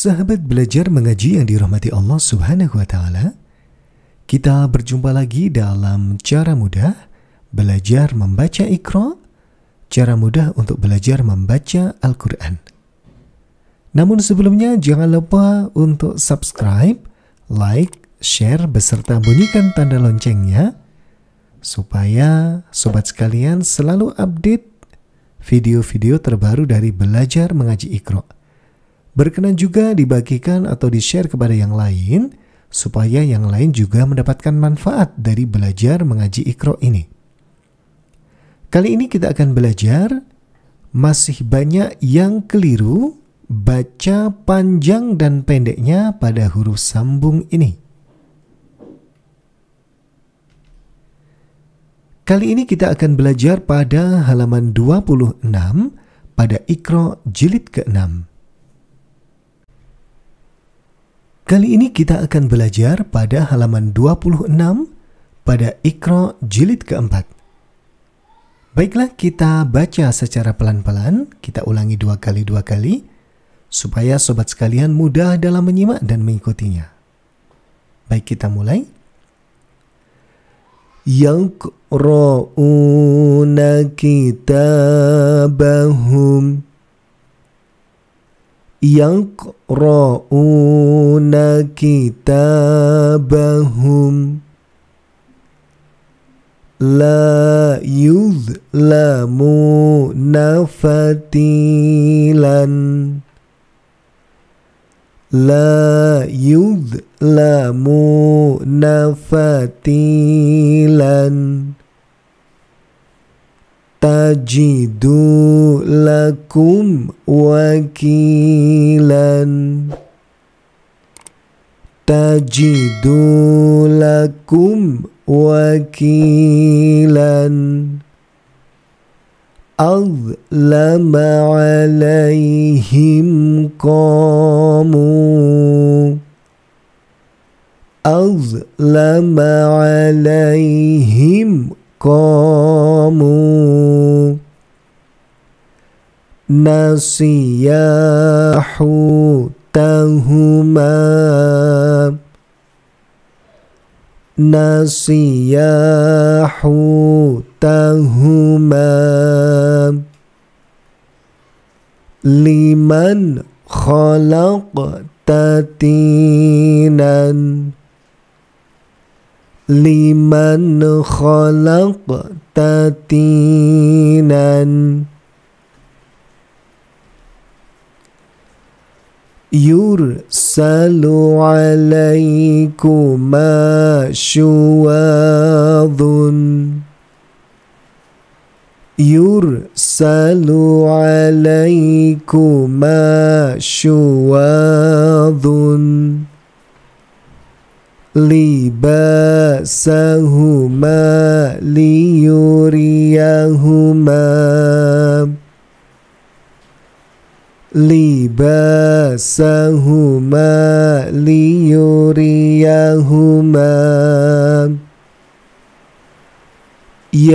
Sahabat belajar mengaji yang dirahmati Allah Subhanahu wa taala, kita berjumpa lagi dalam cara mudah belajar membaca Iqra, cara mudah untuk belajar membaca Al-Qur'an. Namun sebelumnya jangan lupa untuk subscribe, like, share beserta bunyikan tanda loncengnya supaya sobat sekalian selalu update video-video terbaru dari belajar mengaji Iqra. Berkenan juga dibagikan atau di-share kepada yang lain supaya yang lain juga mendapatkan manfaat dari belajar mengaji ikro ini. Kali ini kita akan belajar masih banyak yang keliru baca panjang dan pendeknya pada huruf sambung ini. Kali ini kita akan belajar pada halaman 26 pada ikro jilid ke-6. Kali ini kita akan belajar pada halaman 26 pada Iqra jilid keempat. Baiklah kita baca secara pelan-pelan, kita ulangi dua kali dua kali, supaya sobat sekalian mudah dalam menyimak dan mengikutinya. Baik kita mulai. Yaqra'una kitabahum yaqra'una kitabahum la yuzlamu nafatilan la yuzlamuna nafatilan تجدوا لكم وكيلا تجدوا لكم وكيلا أظلم عليهم قاموا أظلم عليهم قاموا نسيا حوتهما نسيا حوتهما لمن خلقت تينا لمن خلقت تينا يرسل عليكما شواظ يرسل عليكما شواظ libasahuma liyuriyahuma libasahuma liyuriyahuma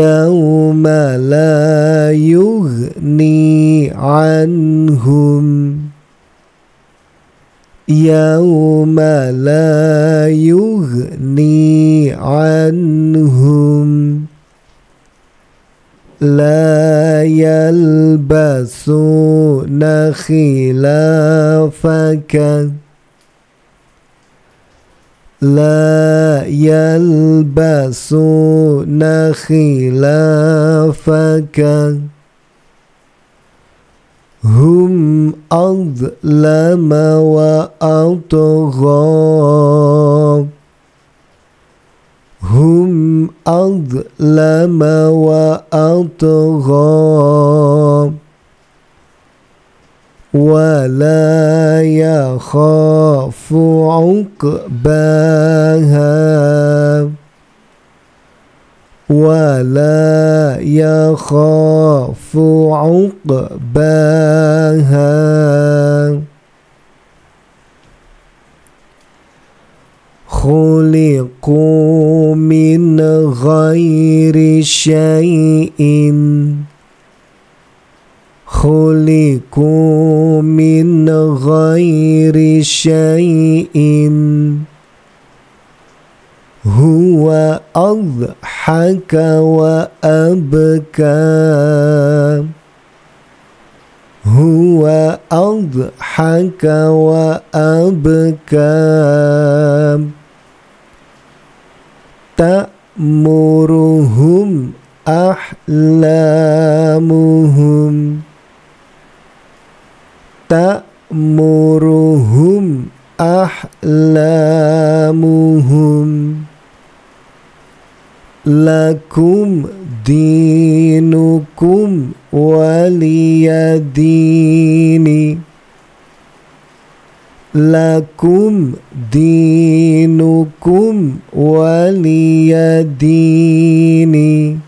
huma, la yughni anhum يوم لا يغني عنهم لا يلبسون خلافك لا يلبسون خلافك هم أظلم وأطغى هم أظلم وأطغى ولا يخاف عقباها ولا يخاف عقباها خلقوا من غير شيء خلقوا من غير شيء هو أضحى dhahaka wa abka huwa adhaka wa abka ta'muruhum ahlamuhum ta'muruhum ahlamuhum لكم دينكم ولي ديني لكم دينكم ولي ديني